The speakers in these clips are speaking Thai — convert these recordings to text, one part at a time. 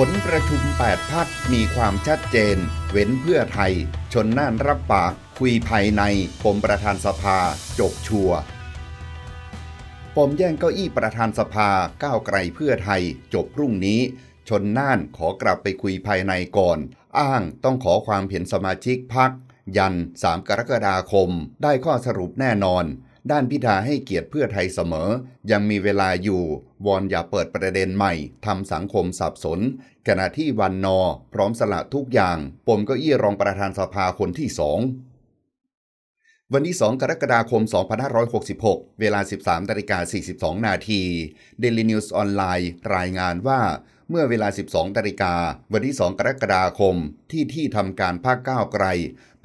ผลประชุม 8 พักมีความชัดเจน เว้นเพื่อไทย ชนน่านรับปากคุยภายในผมประธานสภา จบชัวปมแย่งเก้าอี้ประธานสภาก้าวไกลเพื่อไทย จบพรุ่งนี้ ชนน่านขอกลับไปคุยภายในก่อน อ้างต้องขอความเห็นสมาชิกพัก ยัน 3 กรกฎาคม ได้ข้อสรุปแน่นอนด้านพิธาให้เกียรติเพื่อไทยเสมอ ยังมีเวลาอยู่ วอนอย่าเปิดประเด็นใหม่ทำสังคมสับสน ขณะที่วันนอ พร้อมสละทุกอย่างปมก็อี้รองประธานสภาคนที่สอง วันที่ 2 กรกฎาคม 2566 เวลา 13นาฬิกา42นาทีเดลินิวส์ออนไลน์ รายงานว่าเมื่อเวลา 12 ตริกา วันที่2กรกฎาคม ที่ที่ทำการพักคก้าวไกล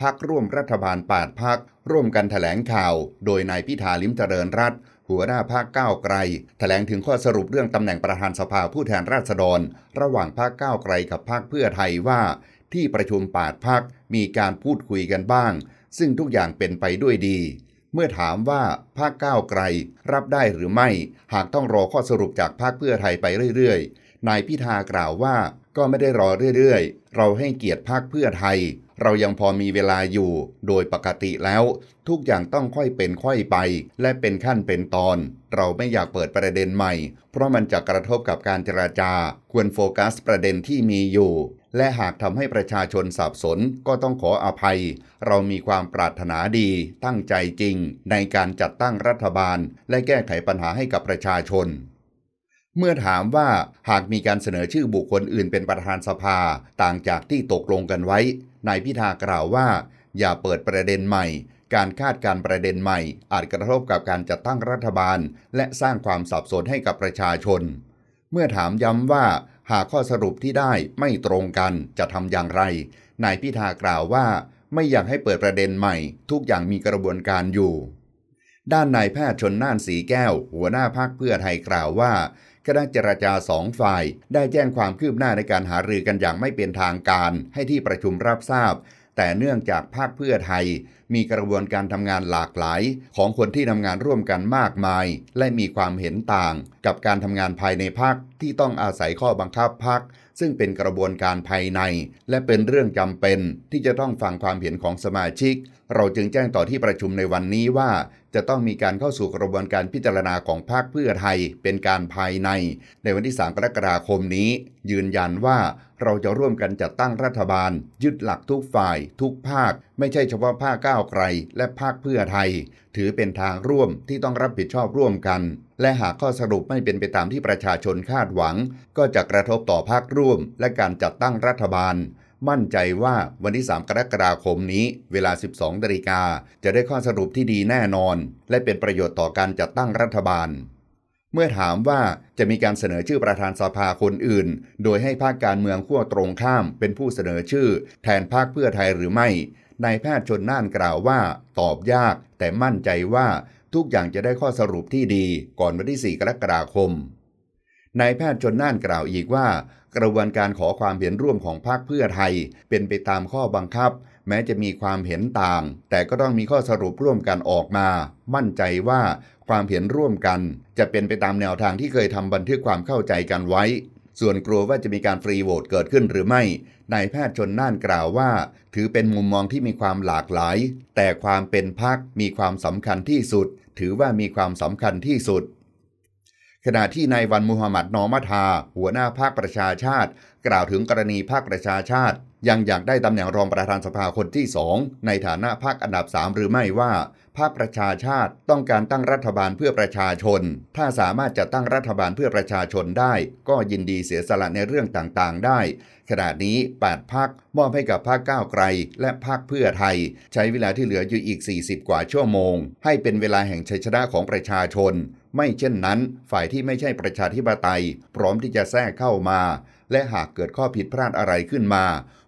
พักร่วมรัฐบาลปาดพักร่วมกันถแถลงข่าวโดยนายพิธาลิมเจริญรัตหัวหน้าพารคก้าวไกลถแถลงถึงข้อสรุปเรื่องตำแหน่งประธานสภาผู้แทนราษฎร ระหว่างพารคก้าวไกลกับพาคเพื่อไทยว่า ที่ประชุมปาดพักมีการพูดคุยกันบ้าง ซึ่งทุกอย่างเป็นไปด้วยดี เมื่อถามว่าพารคก้าวไกล รับได้หรือไม่ หากต้องรอข้อสรุปจากพาคเพื่อไทยไปเรื่อยนายพิธากล่าวว่าก็ไม่ได้รอเรื่อยๆ เราให้เกียรติพาคเพื่อไทย เรายังพอมีเวลาอยู่ โดยปกติแล้วทุกอย่างต้องค่อยเป็นค่อยไปและเป็นขั้นเป็นตอน เราไม่อยากเปิดประเด็นใหม่เพราะมันจะกระทบกับการเจราจาควรโฟกัสประเด็นที่มีอยู่ และหากทำให้ประชาชนสับสนก็ต้องขออภัย เรามีความปรารถนาดีตั้งใจจริงในการจัดตั้งรัฐบาลและแก้ไขปัญหาให้กับประชาชนเมื่อถามว่าหากมีการเสนอชื่อบุคคลอื่นเป็นประธานสภาต่างจากที่ตกลงกันไว้ นายพิธากล่าวว่า อย่าเปิดประเด็นใหม่ การคาดการประเด็นใหม่อาจกระทบกับการจัดตั้งรัฐบาลและสร้างความสับสนให้กับประชาชน เมื่อถามย้ำว่าหากข้อสรุปที่ได้ไม่ตรงกันจะทำอย่างไร นายพิธากล่าวว่าไม่อยากให้เปิดประเด็นใหม่ ทุกอย่างมีกระบวนการอยู่ด้านนายแพทย์ชนน่านสีแก้วหัวหน้าพักเพื่อไทยกล่าวว่าคณะเจรจาสองฝ่าย ได้แจ้งความคืบหน้าในการหารือกันอย่างไม่เป็นทางการ ให้ที่ประชุมรับทราบ แต่เนื่องจากภาคเพื่อไทย มีกระบวนการทำงานหลากหลาย ของคนที่ทำงานร่วมกันมากมาย และมีความเห็นต่างกับการทำงานภายในพักที่ต้องอาศัยข้อบังคับพักซึ่งเป็นกระบวนการภายใน และเป็นเรื่องจำเป็นที่จะต้องฟังความเห็นของสมาชิก เราจึงแจ้งต่อที่ประชุมในวันนี้ว่าจะต้องมีการเข้าสู่กระบวนการพิจารณาของภาคเพื่อไทยเป็นการภายในในวันที่3กรกฎาคมนี้ยืนยันว่าเราจะร่วมกันจัดตั้งรัฐบาลยึดหลักทุกฝ่ายทุกภาคไม่ใช่เฉพาะภาคก้าวไกลและภาคเพื่อไทยถือเป็นทางร่วมที่ต้องรับผิดชอบร่วมกันและหากข้อสรุปไม่เป็นไปตามที่ประชาชนคาดหวังก็จะกระทบต่อภาคร่วมและการจัดตั้งรัฐบาลมั่นใจว่าวันที่ 3 กรกฎาคมนี้ เวลา 12นาฬิกาจะได้ข้อสรุปที่ดีแน่นอน และเป็นประโยชน์ต่อการจัดตั้งรัฐบาล เมื่อถามว่าจะมีการเสนอชื่อประธานสภาคนอื่น โดยให้ภาคการเมืองขั้วตรงข้ามเป็นผู้เสนอชื่อแทนภาคเพื่อไทยหรือไม่ นายแพทย์ชนน่านกล่าวว่า ตอบยาก แต่มั่นใจว่าทุกอย่างจะได้ข้อสรุปที่ดีก่อนวันที่ 4 กรกฎาคมนายแพทย์ชนน่านกล่าวอีกว่า กระบวนการขอความเห็นร่วมของพรรคเพื่อไทยเป็นไปตามข้อบังคับ แม้จะมีความเห็นต่าง แต่ก็ต้องมีข้อสรุปร่วมกันออกมา มั่นใจว่าความเห็นร่วมกัน จะเป็นไปตามแนวทางที่เคยทำบันทึกความเข้าใจกันไว้ ส่วนกลัวว่าจะมีการฟรีโหวตเกิดขึ้นหรือไม่นายแพทย์ชนน่านกล่าวว่า ถือเป็นมุมมองที่มีความหลากหลาย แต่ความเป็นพรรคมีความสำคัญที่สุด ถือว่ามีความสำคัญที่สุดขณะที่นายวันมูฮัมหมัดนอมาทา หัวหน้าภาคประชาชาติ กล่าวถึงกรณีภาคประชาชาติ ยังอยากได้ตำแหน่งรองประธานสภาคนที่สองในฐานะภาคอันดับสามหรือไม่ว่าภาคประชาชาติต้องการตั้งรัฐบาลเพื่อประชาชน ถ้าสามารถจะตั้งรัฐบาลเพื่อประชาชนได้ ก็ยินดีเสียสละในเรื่องต่างๆได้ ขณะนี้8พักมอบให้กับภาคก้าวไกลและภาคเพื่อไทย ใช้เวลาที่เหลืออยู่อีก 40 กว่าชั่วโมง ให้เป็นเวลาแห่งชัยชนะของประชาชนไม่เช่นนั้น ฝ่ายที่ไม่ใช่ประชาธิปไตยพร้อมที่จะแทรกเข้ามา และหากเกิดข้อผิดพลาดอะไรขึ้นมา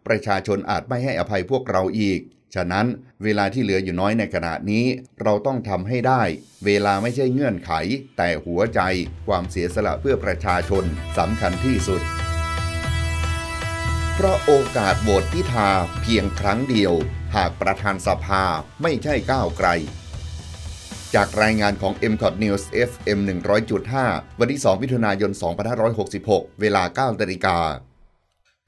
ประชาชนอาจไม่ให้อภัยพวกเราอีก ฉะนั้นเวลาที่เหลืออยู่น้อยในขณะนี้ เราต้องทำให้ได้ เวลาไม่ใช่เงื่อนไข แต่หัวใจความเสียสละเพื่อประชาชนสำคัญที่สุด เพราะโอกาสโหวตพิธาเพียงครั้งเดียว หากประธานสภา ไม่ใช่ก้าวไกลจากรายงานของ m c o t News FM 100.5 วันที่2มิถุนายน 2566 เวลา9นาฬิกา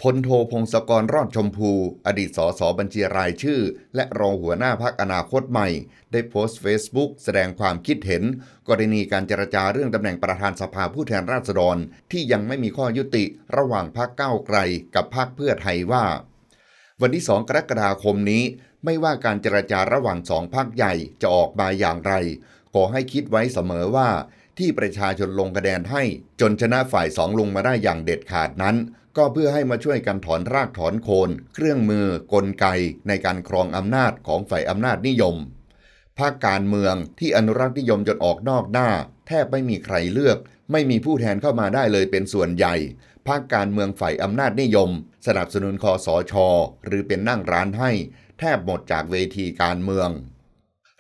พลโทพงศกรรอดชมพู อดีตสสบัญชีรายชื่อ และรองหัวหน้าพักอนาคตใหม่ ได้โพสต์เฟซบุ๊กแสดงความคิดเห็น กรณีการเจรจาเรื่องตำแหน่งประธานสภาผู้แทนราษฎรที่ยังไม่มีข้อยุติระหว่างพักเก้าไกลกับพักเพื่อไทยว่าวันที่2กรกฎาคมนี้ ไม่ว่าการเจรจาระหว่างสองพักคใหญ่จะออกมาอย่างไรขอให้คิดไว้เสมอว่า ที่ประชาชนลงคะแนนให้จนชนะฝ่ายสองลงมาได้อย่างเด็ดขาดนั้น ก็เพื่อให้มาช่วยกันถอนรากถอนโคน เครื่องมือ กลไก ในการครองอำนาจของฝ่ายอำนาจนิยม ภาคการเมืองที่อนุรักษ์นิยมจนออกนอกหน้า แทบไม่มีใครเลือก ไม่มีผู้แทนเข้ามาได้เลยเป็นส่วนใหญ่พรรคการเมืองฝ่ายอำนาจนิยม สนับสนุนคอสอชอหรือเป็นนั่งร้านให้ แทบหมดจากเวทีการเมือง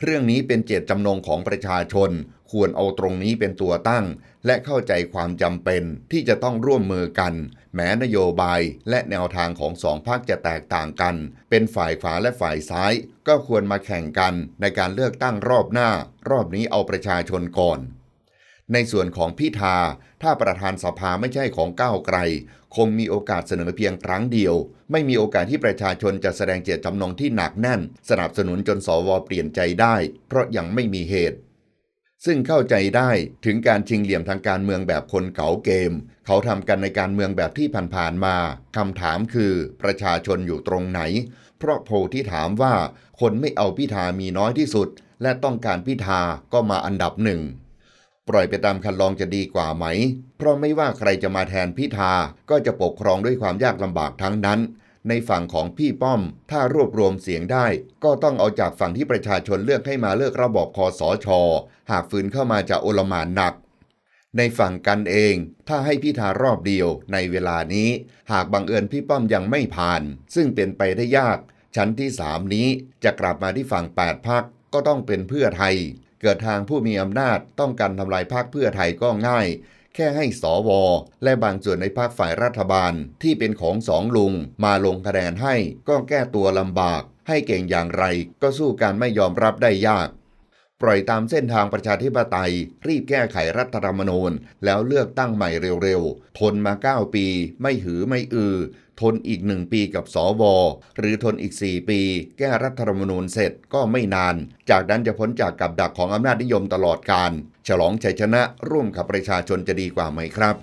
เรื่องนี้เป็นเจตจำนงของประชาชน ควรเอาตรงนี้เป็นตัวตั้ง และเข้าใจความจำเป็นที่จะต้องร่วมมือกัน แม้นโยบายและแนวทางของสองพรรคจะแตกต่างกัน เป็นฝ่ายขวาและฝ่ายซ้าย ก็ควรมาแข่งกันในการเลือกตั้งรอบหน้ารอบนี้เอาประชาชนก่อนในส่วนของพิธา ถ้าประธานสภาไม่ใช่ของก้าวไกล คงมีโอกาสเสนอเพียงครั้งเดียว ไม่มีโอกาสที่ประชาชนจะแสดงเจตจำนงที่หนักแน่นสนับสนุนจนสวเปลี่ยนใจได้ เพราะยังไม่มีเหตุ ซึ่งเข้าใจได้ถึงการชิงเหลี่ยมทางการเมืองแบบคนเก่าเกม เขาทำกันในการเมืองแบบที่ผ่านๆมาคำถามคือประชาชนอยู่ตรงไหน เพราะโพที่ถามว่าคนไม่เอาพิธา มีน้อยที่สุด และต้องการพิธา ก็มาอันดับหนึ่งปล่อยไปตามคันลองจะดีกว่าไหม เพราะไม่ว่าใครจะมาแทนพิธา ก็จะปกครองด้วยความยากลำบากทั้งนั้น ในฝั่งของพี่ป้อม ถ้ารวบรวมเสียงได้ ก็ต้องเอาจากฝั่งที่ประชาชนเลือกให้มาเลือกระบอบคอสอชอหากฝืนเข้ามาจะโอลมานหนัก ในฝั่งกันเอง ถ้าให้พิธารอบเดียวในเวลานี้ หากบังเอิญพี่ป้อมยังไม่ผ่าน ซึ่งเป็นไปได้ยาก ชั้นที่สามนี้จะกลับมาที่ฝั่ง8พักก็ต้องเป็นเพื่อไทยเกิดทางผู้มีอำนาจต้องการทำลายพรรคเพื่อไทยก็ง่าย แค่ให้สวและบางส่วนในพรรคฝ่ายรัฐบาลที่เป็นของสองลุง มาลงคะแนนให้ก็แก้ตัวลำบาก ให้เก่งอย่างไร ก็สู้การไม่ยอมรับได้ยากปล่อยตามเส้นทางประชาธิปไตย รีบแก้ไขรัฐธรรมนูญแล้วเลือกตั้งใหม่เร็วๆทนมา 9 ปี ไม่หือไม่อือทนอีกหนึ่งปีกับสวหรือทนอีก 4 ปี แก้รัฐธรรมนูญเสร็จก็ไม่นาน จากนั้นจะพ้นจากกับดักของอำนาจนิยมตลอดการ ฉลองชัยชนะร่วมกับประชาชนจะดีกว่าไหมครับ